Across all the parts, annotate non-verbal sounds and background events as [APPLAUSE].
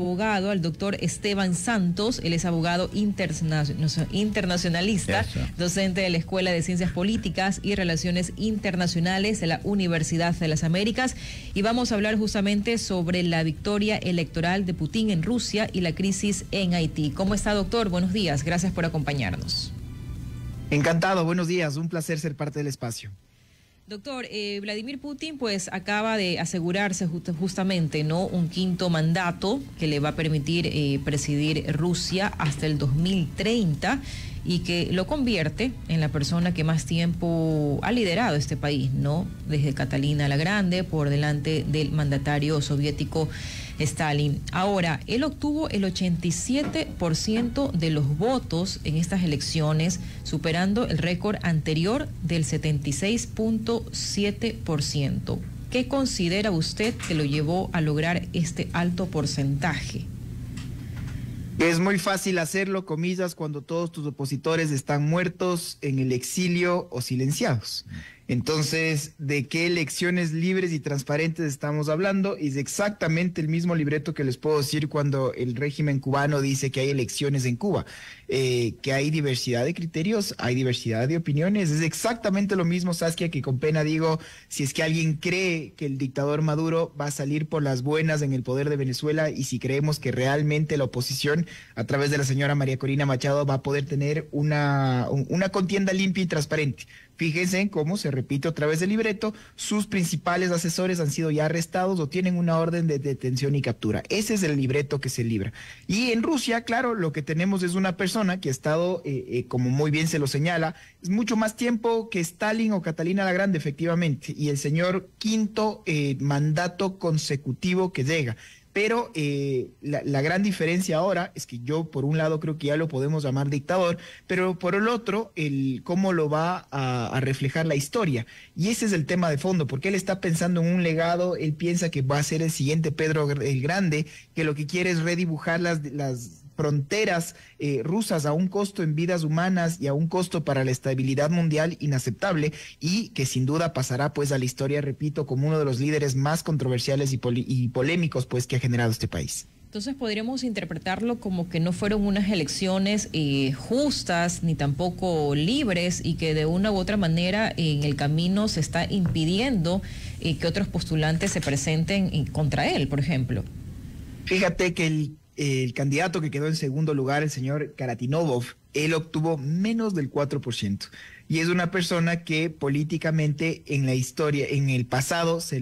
abogado, al doctor Esteban Santos. Él es abogado internacionalista, docente de la Escuela de Ciencias Políticas y Relaciones Internacionales de la Universidad de las Américas. Y vamos a hablar justamente sobre la victoria electoral de Putin en Rusia y la crisis en Haití. ¿Cómo está, doctor? Buenos días. Gracias por acompañarnos. Encantado, buenos días. Un placer ser parte del espacio. Doctor, eh, Vladimir Putin pues acaba de asegurarse justamente no un quinto mandato que le va a permitir eh, presidir Rusia hasta el 2030 y que lo convierte en la persona que más tiempo ha liderado este país, ¿no? Desde Catalina la Grande, por delante del mandatario soviético Stalin. Ahora, él obtuvo el 87% de los votos en estas elecciones, superando el récord anterior del 76.7%. ¿Qué considera usted que lo llevó a lograr este alto porcentaje? Es muy fácil hacerlo, comillas, cuando todos tus opositores están muertos, en el exilio o silenciados. Entonces, ¿de qué elecciones libres y transparentes estamos hablando? Es exactamente el mismo libreto que les puedo decir cuando el régimen cubano dice que hay elecciones en Cuba, eh, que hay diversidad de criterios, hay diversidad de opiniones. Es exactamente lo mismo, Saskia, que con pena digo, si es que alguien cree que el dictador Maduro va a salir por las buenas en el poder de Venezuela y si creemos que realmente la oposición, a través de la señora María Corina Machado, va a poder tener una, una contienda limpia y transparente. Fíjense cómo se repite otra vez el libreto, sus principales asesores han sido ya arrestados o tienen una orden de detención y captura. Ese es el libreto que se libra. Y en Rusia, claro, lo que tenemos es una persona que ha estado, eh, eh, como muy bien se lo señala, es mucho más tiempo que Stalin o Catalina la Grande, efectivamente, y el señor quinto eh, mandato consecutivo que llega. Pero eh, la, gran diferencia ahora es que yo, por un lado, creo que ya lo podemos llamar dictador, pero por el otro, el cómo lo va a, reflejar la historia. Y ese es el tema de fondo, porque él está pensando en un legado, él piensa que va a ser el siguiente Pedro el Grande, que lo que quiere es redibujar las, las fronteras eh, rusas a un costo en vidas humanas y a un costo para la estabilidad mundial inaceptable y que sin duda pasará pues a la historia, repito, como uno de los líderes más controversiales y, polémicos pues que ha generado este país. Entonces podríamos interpretarlo como que no fueron unas elecciones eh, justas ni tampoco libres y que de una u otra manera en el camino se está impidiendo eh, que otros postulantes se presenten contra él, por ejemplo. Fíjate que el el candidato que quedó en segundo lugar, el señor Karatinov, él obtuvo menos del 4%. Y es una persona que políticamente en la historia, en el pasado, eh, se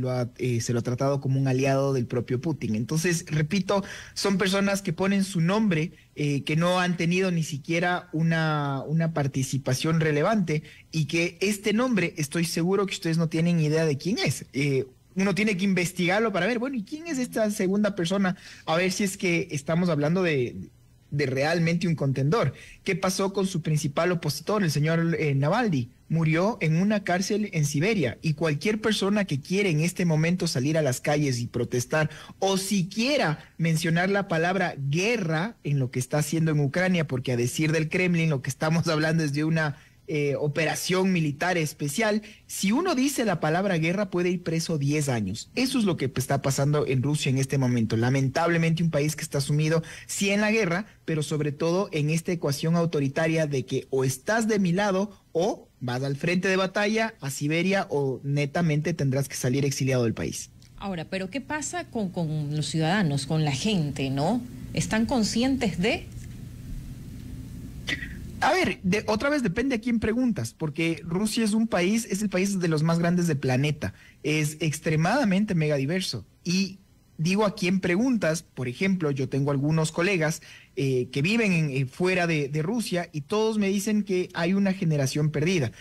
lo, ha, tratado como un aliado del propio Putin. Entonces, repito, son personas que ponen su nombre, eh, que no han tenido ni siquiera una, participación relevante y que este nombre, estoy seguro que ustedes no tienen idea de quién es. Eh, uno tiene que investigarlo para ver, bueno, ¿y quién es esta segunda persona? A ver si es que estamos hablando de, de realmente un contendor. ¿Qué pasó con su principal opositor, el señor eh, Navalny? Murió en una cárcel en Siberia y cualquier persona que quiere en este momento salir a las calles y protestar o siquiera mencionar la palabra guerra en lo que está haciendo en Ucrania, porque a decir del Kremlin lo que estamos [LAUGHS] hablando es de una eh, operación militar especial, si uno dice la palabra guerra puede ir preso 10 años. Eso es lo que pues, está pasando en Rusia en este momento. Lamentablemente un país que está sumido sí en la guerra, pero sobre todo en esta ecuación autoritaria de que o estás de mi lado o vas al frente de batalla a Siberia o netamente tendrás que salir exiliado del país. Ahora, pero ¿qué pasa con, con los ciudadanos, con la gente, no? ¿Están conscientes de a ver, otra vez depende a quién preguntas, porque Rusia es un país, es el país de los más grandes del planeta, es extremadamente megadiverso. Y digo a quién preguntas, por ejemplo, yo tengo algunos colegas eh, que viven eh, fuera de Rusia y todos me dicen que hay una generación perdida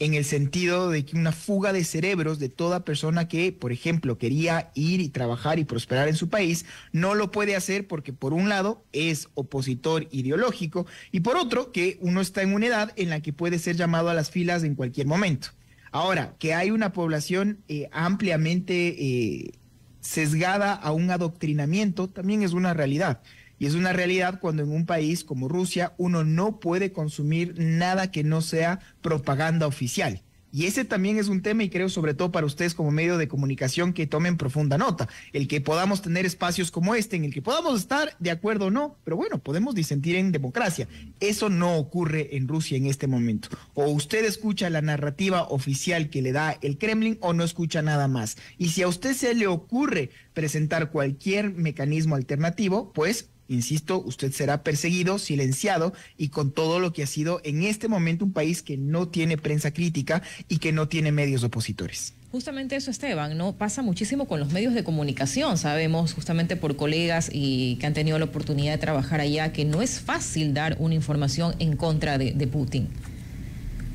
en el sentido de que una fuga de cerebros de toda persona que, por ejemplo, quería ir y trabajar y prosperar en su país, no lo puede hacer porque por un lado es opositor ideológico y por otro que uno está en una edad en la que puede ser llamado a las filas en cualquier momento. Ahora, que hay una población eh, ampliamente eh, sesgada a un adoctrinamiento también es una realidad. Y es una realidad cuando en un país como Rusia uno no puede consumir nada que no sea propaganda oficial. Y ese también es un tema, y creo sobre todo para ustedes como medio de comunicación que tomen profunda nota, el que podamos tener espacios como este, en el que podamos estar de acuerdo o no, pero bueno, podemos disentir en democracia. Eso no ocurre en Rusia en este momento. O usted escucha la narrativa oficial que le da el Kremlin o no escucha nada más. Y si a usted se le ocurre presentar cualquier mecanismo alternativo, pues Insisto, usted será perseguido, silenciado y con todo lo que ha sido en este momento un país que no tiene prensa crítica y que no tiene medios opositores. Justamente eso, Esteban, ¿no? Pasa muchísimo con los medios de comunicación. Sabemos justamente por colegas y que han tenido la oportunidad de trabajar allá que no es fácil dar una información en contra de, de Putin.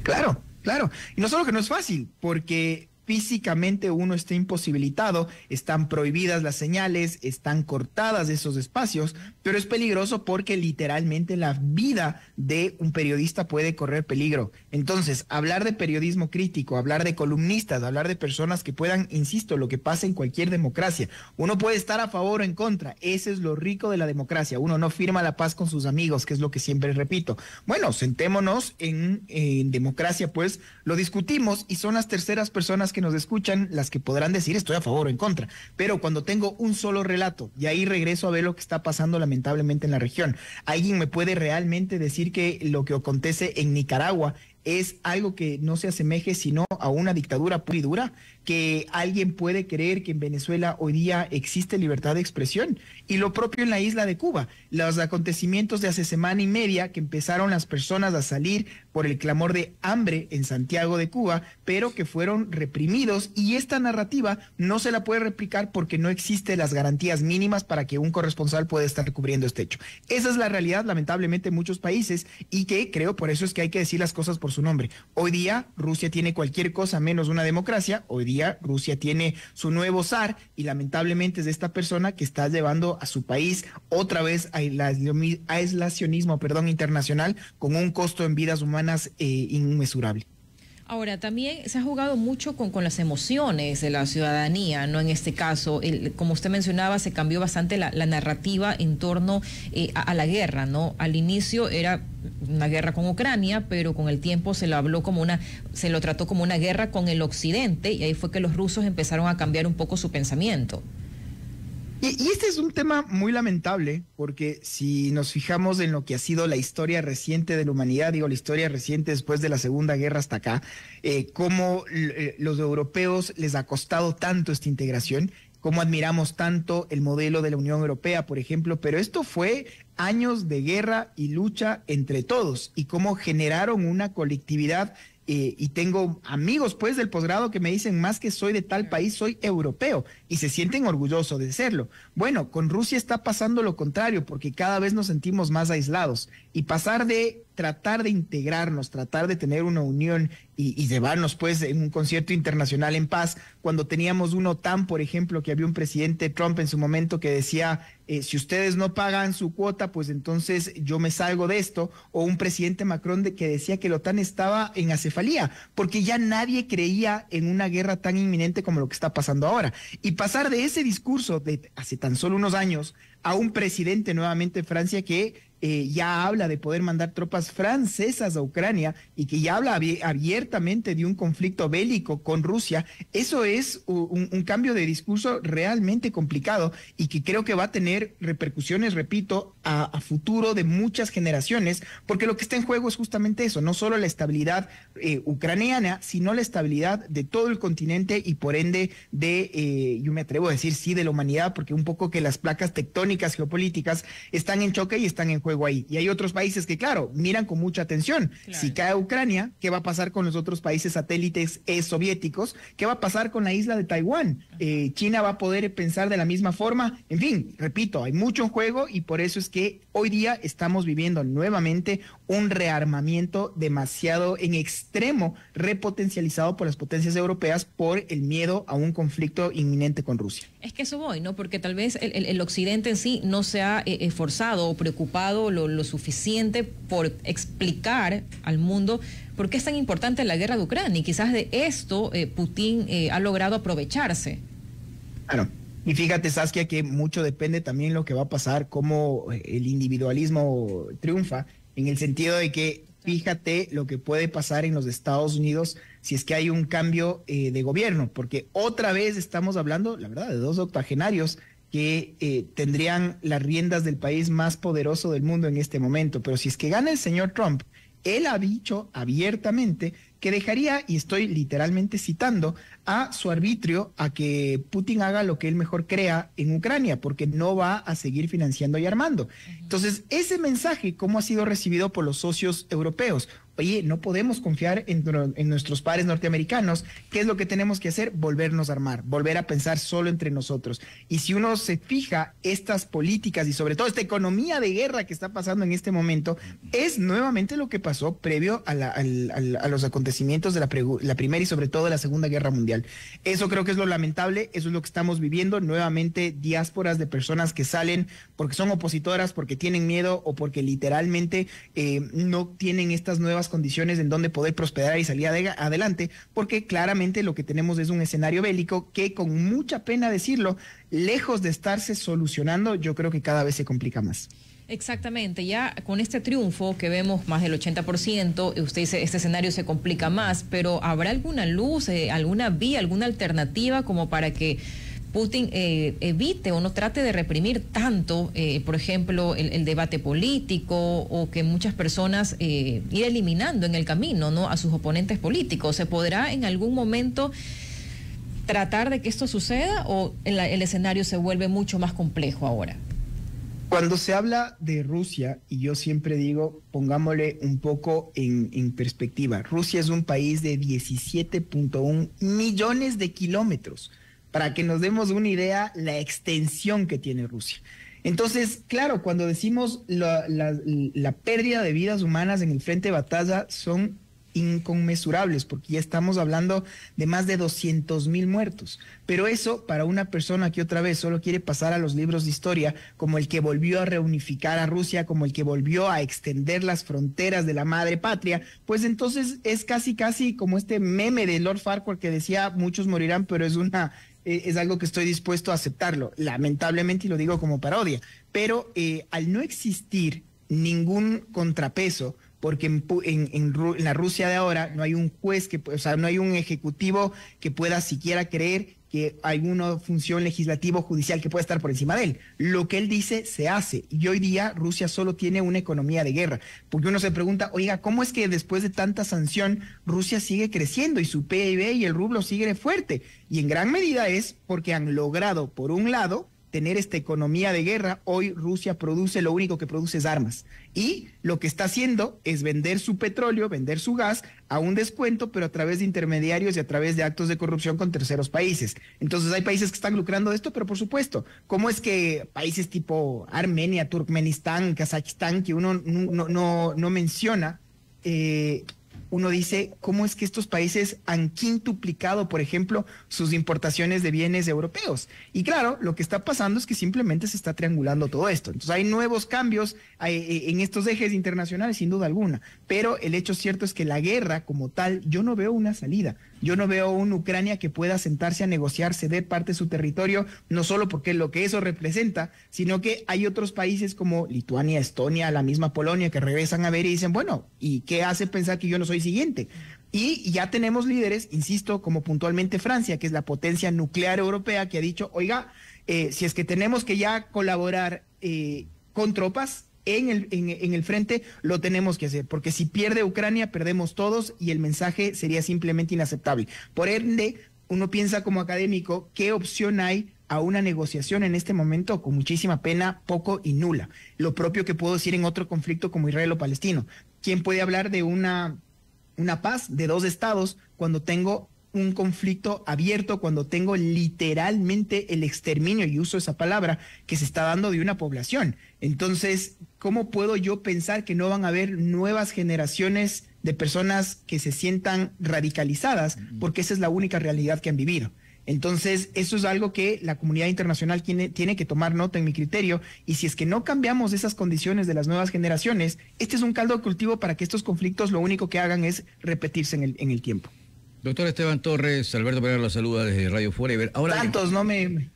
Claro, claro. Y no solo que no es fácil, porque físicamente uno está imposibilitado, están prohibidas las señales, están cortadas esos espacios, pero es peligroso porque literalmente la vida de un periodista puede correr peligro. Entonces, hablar de periodismo crítico, hablar de columnistas, hablar de personas que puedan, insisto, lo que pasa en cualquier democracia, uno puede estar a favor o en contra, ese es lo rico de la democracia, uno no firma la paz con sus amigos, que es lo que siempre repito. Bueno, sentémonos en, en democracia, pues lo discutimos y son las terceras personas que nos escuchan las que podrán decir estoy a favor o en contra, pero cuando tengo un solo relato y ahí regreso a ver lo que está pasando lamentablemente en la región, alguien me puede realmente decir que lo que acontece en Nicaragua es algo que no se asemeje sino a una dictadura pura y dura, que alguien puede creer que en Venezuela hoy día existe libertad de expresión. Y lo propio en la isla de Cuba, los acontecimientos de hace semana y media que empezaron las personas a salir por el clamor de hambre en Santiago de Cuba, pero que fueron reprimidos y esta narrativa no se la puede replicar porque no existen las garantías mínimas para que un corresponsal pueda estar cubriendo este hecho. Esa es la realidad, lamentablemente, en muchos países y que creo por eso es que hay que decir las cosas por su nombre. Hoy día Rusia tiene cualquier cosa menos una democracia, hoy día Rusia tiene su nuevo zar y lamentablemente es esta persona que está llevando a su país otra vez a aislacionismo perdón, internacional con un costo en vidas humanas eh, inmesurable. Ahora, también se ha jugado mucho con, las emociones de la ciudadanía, ¿no? En este caso, como usted mencionaba, se cambió bastante la, narrativa en torno eh, a, a, la guerra, ¿no? Al inicio era una guerra con Ucrania, pero con el tiempo se lo habló como una, se lo trató como una guerra con el occidente, y ahí fue que los rusos empezaron a cambiar un poco su pensamiento. Y, este es un tema muy lamentable, porque si nos fijamos en lo que ha sido la historia reciente de la humanidad, digo la historia reciente después de la Segunda Guerra hasta acá, eh, cómo eh, los europeos les ha costado tanto esta integración, cómo admiramos tanto el modelo de la Unión Europea, por ejemplo, pero esto fue años de guerra y lucha entre todos y cómo generaron una colectividad eh, y tengo amigos pues del posgrado que me dicen más que soy de tal país, soy europeo y se sienten orgullosos de serlo. Bueno, con Rusia está pasando lo contrario porque cada vez nos sentimos más aislados y pasar de tratar de integrarnos, tratar de tener una unión y, llevarnos pues en un concierto internacional en paz, cuando teníamos uno OTAN, por ejemplo, que había un presidente Trump en su momento que decía eh, si ustedes no pagan su cuota, pues entonces yo me salgo de esto, o un presidente Macron que decía que la OTAN estaba en acefalía, porque ya nadie creía en una guerra tan inminente como lo que está pasando ahora. Y pasar de ese discurso de hace tan solo unos años a un presidente nuevamente de Francia que eh, ya habla de poder mandar tropas francesas a Ucrania y que ya habla abiertamente de un conflicto bélico con Rusia, eso es un, cambio de discurso realmente complicado y que creo que va a tener repercusiones, repito, a, futuro de muchas generaciones, porque lo que está en juego es justamente eso, no solo la estabilidad eh, ucraniana, sino la estabilidad de todo el continente y por ende de, eh, yo me atrevo a decir sí, de la humanidad, porque un poco que las placas tectónicas geopolíticas están en choque y están en juego y hay otros países que, claro, miran con mucha atención. Si cae Ucrania, ¿qué va a pasar con los otros países satélites eh, soviéticos? ¿Qué va a pasar con la isla de Taiwán? Eh, China va a poder pensar de la misma forma. En fin, repito, hay mucho en juego y por eso es que hoy día estamos viviendo nuevamente un rearmamiento demasiado en extremo, repotencializado por las potencias europeas por el miedo a un conflicto inminente con Rusia. Es que eso voy, ¿no? Porque tal vez el, Occidente en sí no se ha eh, esforzado o preocupado lo, suficiente por explicar al mundo por qué es tan importante la guerra de Ucrania y quizás de esto eh, Putin eh, ha logrado aprovecharse. Y fíjate, Saskia, que mucho depende también lo que va a pasar, cómo eh, el individualismo triunfa, en el sentido de que fíjate lo que puede pasar en los Estados Unidos si es que hay un cambio de gobierno, porque otra vez estamos hablando, la verdad, de dos octogenarios que eh, tendrían las riendas del país más poderoso del mundo en este momento. Pero si es que gana el señor Trump, él ha dicho abiertamente que dejaría, y estoy literalmente citando, a su arbitrio a que Putin haga lo que él mejor crea en Ucrania, porque no va a seguir financiando y armando. Entonces, ese mensaje, ¿cómo ha sido recibido por los socios europeos? oye, no podemos confiar en, nuestros pares norteamericanos. ¿Qué es lo que tenemos que hacer? Volvernos a armar, volver a pensar solo entre nosotros. Y si uno se fija, estas políticas y sobre todo esta economía de guerra que está pasando en este momento es nuevamente lo que pasó previo a, a, los acontecimientos de la, Primera y sobre todo de la Segunda Guerra Mundial. Eso creo que es lo lamentable, eso es lo que estamos viviendo. Nuevamente, diásporas de personas que salen porque son opositoras, porque tienen miedo o porque literalmente eh, no tienen estas nuevas condiciones en donde poder prosperar y salir adelante, porque claramente lo que tenemos es un escenario bélico que con mucha pena decirlo, lejos de estarse solucionando, yo creo que cada vez se complica más. Exactamente, ya con este triunfo que vemos más del 80%, usted dice, este escenario se complica más, pero ¿habrá alguna luz, eh, alguna vía, alguna alternativa como para que Putin eh, evite o no trate de reprimir tanto, eh, por ejemplo, el, debate político o que muchas personas eh, ir eliminando en el camino ¿no? a sus oponentes políticos. ¿Se podrá en algún momento tratar de que esto suceda o el, escenario se vuelve mucho más complejo ahora? Cuando se habla de Rusia, y yo siempre digo, pongámosle un poco en, en perspectiva, Rusia es un país de 17.1 millones de kilómetros para que nos demos una idea la extensión que tiene Rusia. Entonces, claro, cuando decimos la, pérdida de vidas humanas en el frente de batalla son inconmensurables, porque ya estamos hablando de más de 200 mil muertos. Pero eso, para una persona que otra vez solo quiere pasar a los libros de historia, como el que volvió a reunificar a Rusia, como el que volvió a extender las fronteras de la madre patria, pues entonces es casi, casi como este meme de Lord Farquhar que decía, muchos morirán, pero es una eh, es algo que estoy dispuesto a aceptarlo, lamentablemente, y lo digo como parodia, pero eh, al no existir ningún contrapeso, porque en, en, la Rusia de ahora no hay un juez que, o sea, no hay un ejecutivo que pueda siquiera creer que alguna función legislativa o judicial que pueda estar por encima de él. Lo que él dice se hace. Y hoy día Rusia solo tiene una economía de guerra. Porque uno se pregunta, oiga, ¿cómo es que después de tanta sanción Rusia sigue creciendo y su PIB y el rublo sigue fuerte? Y en gran medida es porque han logrado, por un lado, tener esta economía de guerra, hoy Rusia produce, lo único que produce es armas. Y lo que está haciendo es vender su petróleo, vender su gas a un descuento, pero a través de intermediarios y a través de actos de corrupción con terceros países. Entonces hay países que están lucrando de esto, pero por supuesto, ¿cómo es que países tipo Armenia, Turkmenistán, Kazajistán, que uno no, no, menciona, eh, uno dice, ¿cómo es que estos países han quintuplicado, por ejemplo, sus importaciones de bienes europeos? Y claro, lo que está pasando es que simplemente se está triangulando todo esto. Entonces hay nuevos cambios eh, en estos ejes internacionales, sin duda alguna. Pero el hecho cierto es que la guerra como tal, yo no veo una salida. Yo no veo un Ucrania que pueda sentarse a negociar, ceder parte de su territorio, no solo porque lo que eso representa, sino que hay otros países como Lituania, Estonia, la misma Polonia, que regresan a ver y dicen, bueno, ¿y qué hace pensar que yo no soy siguiente? Y ya tenemos líderes, insisto, como puntualmente Francia, que es la potencia nuclear europea, que ha dicho, oiga, eh, si es que tenemos que ya colaborar eh, con tropas, en el, frente lo tenemos que hacer, porque si pierde Ucrania, perdemos todos y el mensaje sería simplemente inaceptable. Por ende, uno piensa como académico, ¿qué opción hay a una negociación en este momento con muchísima pena, poco y nula? Lo propio que puedo decir en otro conflicto como Israel o Palestino. ¿Quién puede hablar de una, una paz de dos estados cuando tengo un conflicto abierto cuando tengo literalmente el exterminio, y uso esa palabra, que se está dando de una población. Entonces, ¿cómo puedo yo pensar que no van a haber nuevas generaciones de personas que se sientan radicalizadas? Porque esa es la única realidad que han vivido. Entonces, eso es algo que la comunidad internacional tiene, tiene, que tomar nota en mi criterio. Y si es que no cambiamos esas condiciones de las nuevas generaciones, este es un caldo de cultivo para que estos conflictos lo único que hagan es repetirse en en el tiempo. Doctor Esteban Torres, Alberto Pereira la saluda desde Radio Forever. Ahora, Tantos, no me...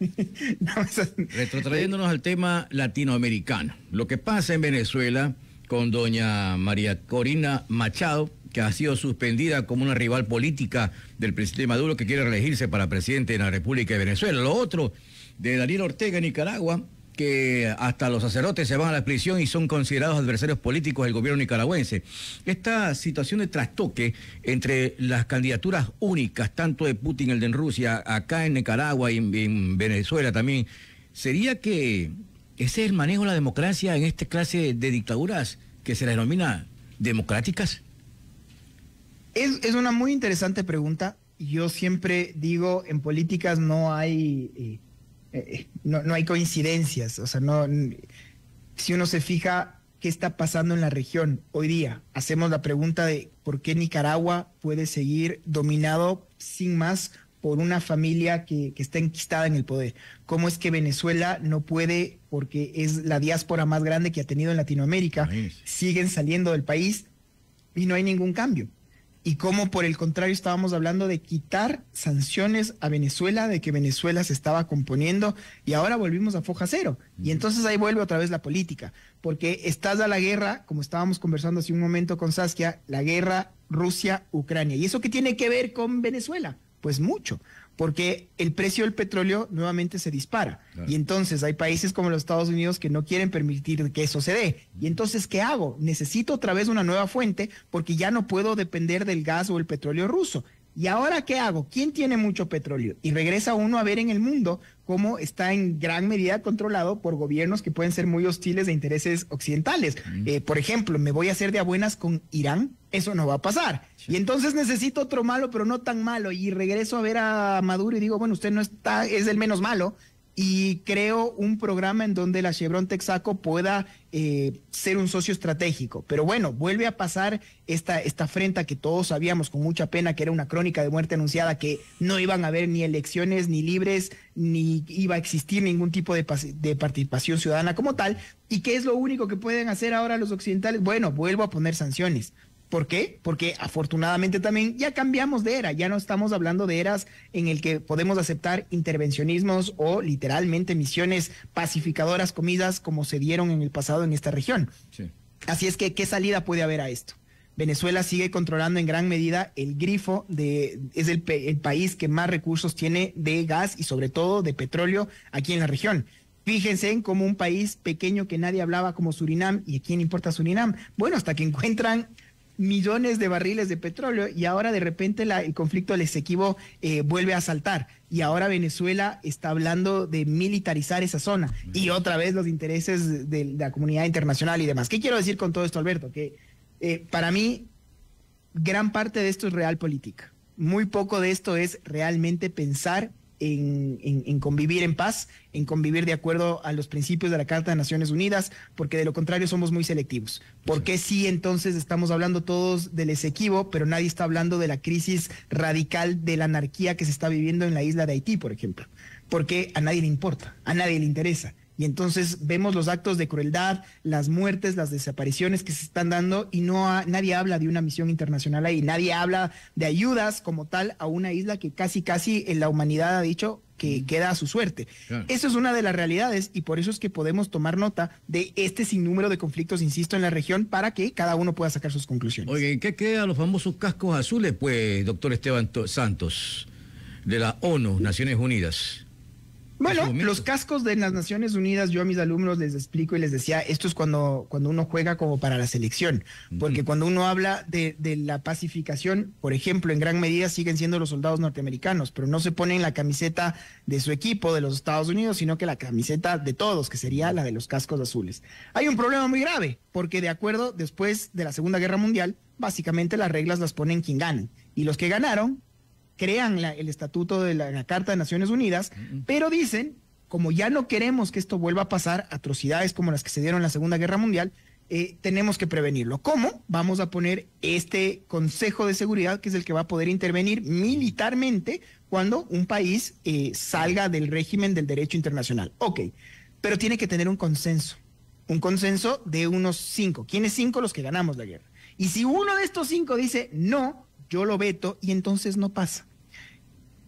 [LAUGHS] retrotrayéndonos al tema latinoamericano. Lo que pasa en Venezuela con doña María Corina Machado, que ha sido suspendida como una rival política del presidente Maduro que quiere reelegirse para presidente de la República de Venezuela. Lo otro, de Daniel Ortega en Nicaragua, que hasta los sacerdotes se van a la prisión y son considerados adversarios políticos del gobierno nicaragüense. Esta situación de trastoque entre las candidaturas únicas, tanto de Putin, el de en Rusia, acá en Nicaragua y en, Venezuela también, sería que ese es el manejo de la democracia en esta clase de dictaduras que se las denomina democráticas. Es, una muy interesante pregunta. Yo siempre digo, en políticas no hay... Eh, eh, no, no, hay coincidencias, o sea, no, si uno se fija qué está pasando en la región hoy día, hacemos la pregunta de por qué Nicaragua puede seguir dominado sin más por una familia que, está enquistada en el poder. ¿Cómo es que Venezuela no puede, porque es la diáspora más grande que ha tenido en Latinoamérica, siguen saliendo del país y no hay ningún cambio? y cómo por el contrario estábamos hablando de quitar sanciones a Venezuela, de que Venezuela se estaba componiendo y ahora volvimos a foja cero. Y entonces ahí vuelve otra vez la política, porque estás a la guerra, como estábamos conversando hace un momento con Saskia, la guerra Rusia-Ucrania. ¿Y eso qué tiene que ver con Venezuela? Pues mucho, porque el precio del petróleo nuevamente se dispara. Y entonces hay países como los Estados Unidos que no quieren permitir que eso se dé. Y entonces, ¿qué hago? Necesito otra vez una nueva fuente porque ya no puedo depender del gas o el petróleo ruso. ¿Y ahora qué hago? ¿Quién tiene mucho petróleo? Y regresa uno a ver en el mundo cómo está en gran medida controlado por gobiernos que pueden ser muy hostiles de intereses occidentales. Eh, por ejemplo, me voy a hacer de buenas con Irán, eso no va a pasar. Y entonces necesito otro malo, pero no tan malo. Y regreso a ver a Maduro y digo, bueno, usted no está, es el menos malo, y creo un programa en donde la Chevron Texaco pueda eh, ser un socio estratégico. Pero bueno, vuelve a pasar esta, esta afrenta que todos sabíamos con mucha pena que era una crónica de muerte anunciada, que no iban a haber ni elecciones ni libres, ni iba a existir ningún tipo de, de participación ciudadana como tal. ¿Y qué es lo único que pueden hacer ahora los occidentales? Bueno, vuelvo a poner sanciones. ¿Por qué? Porque afortunadamente también ya cambiamos de era, ya no estamos hablando de eras en el que podemos aceptar intervencionismos o literalmente misiones pacificadoras, comidas, como se dieron en el pasado en esta región. Así es que, ¿qué salida puede haber a esto? Venezuela sigue controlando en gran medida el grifo de, es el, país que más recursos tiene de gas y sobre todo de petróleo aquí en la región. Fíjense en cómo un país pequeño que nadie hablaba como Surinam, ¿y a quién importa Surinam? Bueno, hasta que encuentran millones de barriles de petróleo y ahora de repente el conflicto les Esequibo eh, vuelve a saltar y ahora Venezuela está hablando de militarizar esa zona y otra vez los intereses de, la comunidad internacional y demás. ¿Qué quiero decir con todo esto, Alberto? Que eh, para mí gran parte de esto es real política. Muy poco de esto es realmente pensar en, convivir en paz, en convivir de acuerdo a los principios de la Carta de Naciones Unidas, porque de lo contrario somos muy selectivos. Porque qué sí entonces estamos hablando todos del Esequibo, pero nadie está hablando de la crisis radical de la anarquía que se está viviendo en la isla de Haití, por ejemplo? Porque a nadie le importa, a nadie le interesa. Y entonces vemos los actos de crueldad, las muertes, las desapariciones que se están dando y no nadie habla de una misión internacional ahí, nadie habla de ayudas como tal a una isla que casi, casi en la humanidad ha dicho que queda a su suerte. Eso es una de las realidades y por eso es que podemos tomar nota de este sinnúmero de conflictos, insisto, en la región para que cada uno pueda sacar sus conclusiones. Oye, ¿qué qué a los famosos cascos azules, pues, doctor Esteban Santos, de la ONU, Naciones Unidas? Bueno, los cascos de las Naciones Unidas, yo a mis alumnos les explico y les decía, esto es cuando, cuando uno juega como para la selección, porque cuando uno habla de, de, la pacificación, por ejemplo, en gran medida siguen siendo los soldados norteamericanos, pero no se ponen la camiseta de su equipo de los Estados Unidos, sino que la camiseta de todos, que sería la de los cascos azules. Hay un problema muy grave, porque de acuerdo, después de la Segunda Guerra Mundial, básicamente las reglas las ponen quien gana, y los que ganaron crean la, el estatuto de la, Carta de Naciones Unidas, pero dicen, como ya no queremos que esto vuelva a pasar, atrocidades como las que se dieron en la Segunda Guerra Mundial, eh, tenemos que prevenirlo. ¿Cómo? Vamos a poner este Consejo de Seguridad, que es el que va a poder intervenir militarmente cuando un país eh, salga del régimen del derecho internacional. Ok, pero tiene que tener un consenso, un consenso de unos cinco. ¿Quiénes cinco los que ganamos la guerra? Y si uno de estos cinco dice, no, yo lo veto y entonces no pasa.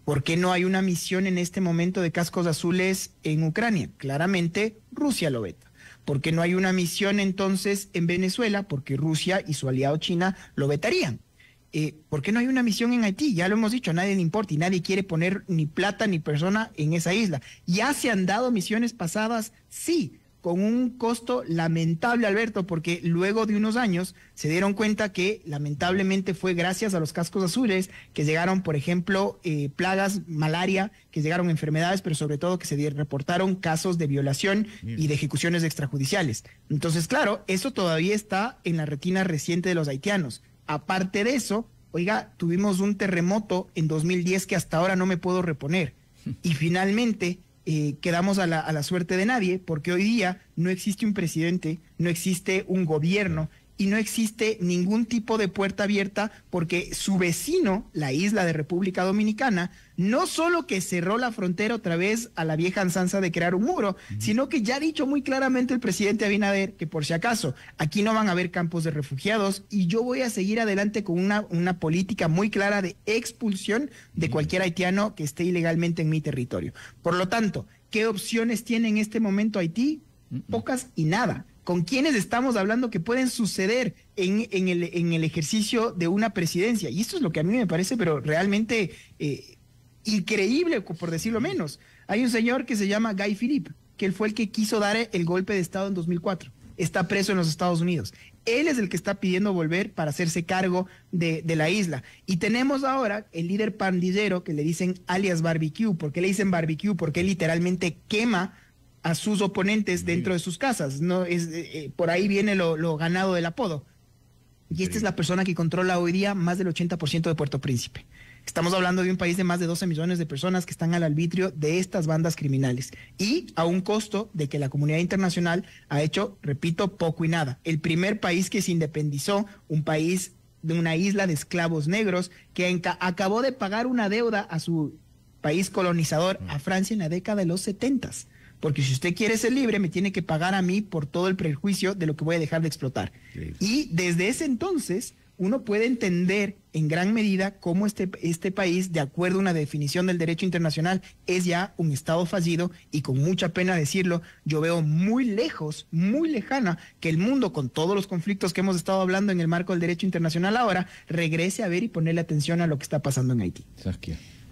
¿Por qué no hay una misión en este momento de cascos azules en Ucrania? Claramente Rusia lo veta. ¿Por qué no hay una misión entonces en Venezuela? Porque Rusia y su aliado China lo vetarían. Eh, ¿Por qué no hay una misión en Haití? Ya lo hemos dicho, a nadie le importa y nadie quiere poner ni plata ni persona en esa isla. ¿Ya se han dado misiones pasadas? Sí, con un costo lamentable, Alberto, porque luego de unos años se dieron cuenta que lamentablemente fue gracias a los cascos azules que llegaron, por ejemplo, eh, plagas, malaria, que llegaron enfermedades, pero sobre todo que se reportaron casos de violación y de ejecuciones extrajudiciales. Entonces, claro, eso todavía está en la retina reciente de los haitianos. Aparte de eso, oiga, tuvimos un terremoto en 2010 que hasta ahora no me puedo reponer. [LAUGHS] Y finalmente eh, quedamos a la, suerte de nadie, porque hoy día no existe un presidente, no existe un gobierno, y no existe ningún tipo de puerta abierta porque su vecino, la isla de República Dominicana, no solo que cerró la frontera otra vez a la vieja ansanza de crear un muro, sino que ya ha dicho muy claramente el presidente Abinader que por si acaso aquí no van a haber campos de refugiados y yo voy a seguir adelante con una, una política muy clara de expulsión de cualquier haitiano que esté ilegalmente en mi territorio. Por lo tanto, ¿qué opciones tiene en este momento Haití? Pocas y nada con quienes estamos hablando que pueden suceder en, el, ejercicio de una presidencia. Y esto es lo que a mí me parece, pero realmente eh, increíble, por decirlo menos. Hay un señor que se llama Guy Philip que él fue el que quiso dar el golpe de Estado en 2004. Está preso en los Estados Unidos. Él es el que está pidiendo volver para hacerse cargo de, la isla. Y tenemos ahora el líder pandillero que le dicen alias barbecue. ¿Por qué le dicen barbecue? Porque literalmente quema a sus oponentes dentro de sus casas. No es eh, eh, por ahí viene lo, ganado del apodo. Y esta es la persona que controla hoy día más del 80% de Puerto Príncipe. Estamos hablando de un país de más de 12 millones de personas que están al arbitrio de estas bandas criminales y a un costo de que la comunidad internacional ha hecho, repito, poco y nada. El primer país que se independizó, un país de una isla de esclavos negros que acabó de pagar una deuda a su país colonizador, mm. a Francia, en la década de los 70 porque si usted quiere ser libre, me tiene que pagar a mí por todo el prejuicio de lo que voy a dejar de explotar. Y desde ese entonces, uno puede entender en gran medida cómo este, este país, de acuerdo a una definición del derecho internacional, es ya un Estado fallido y con mucha pena decirlo, yo veo muy lejos, muy lejana, que el mundo, con todos los conflictos que hemos estado hablando en el marco del derecho internacional ahora, regrese a ver y ponerle atención a lo que está pasando en Haití.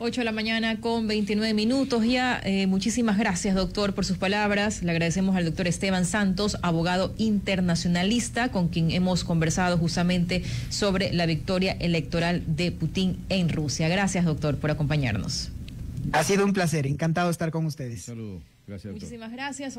8 de la mañana con 29 minutos ya. Eh, muchísimas gracias, doctor, por sus palabras. Le agradecemos al doctor Esteban Santos, abogado internacionalista, con quien hemos conversado justamente sobre la victoria electoral de Putin en Rusia. Gracias, doctor, por acompañarnos. Ha sido un placer. Encantado de estar con ustedes. Saludos. Gracias. Doctor. Muchísimas gracias.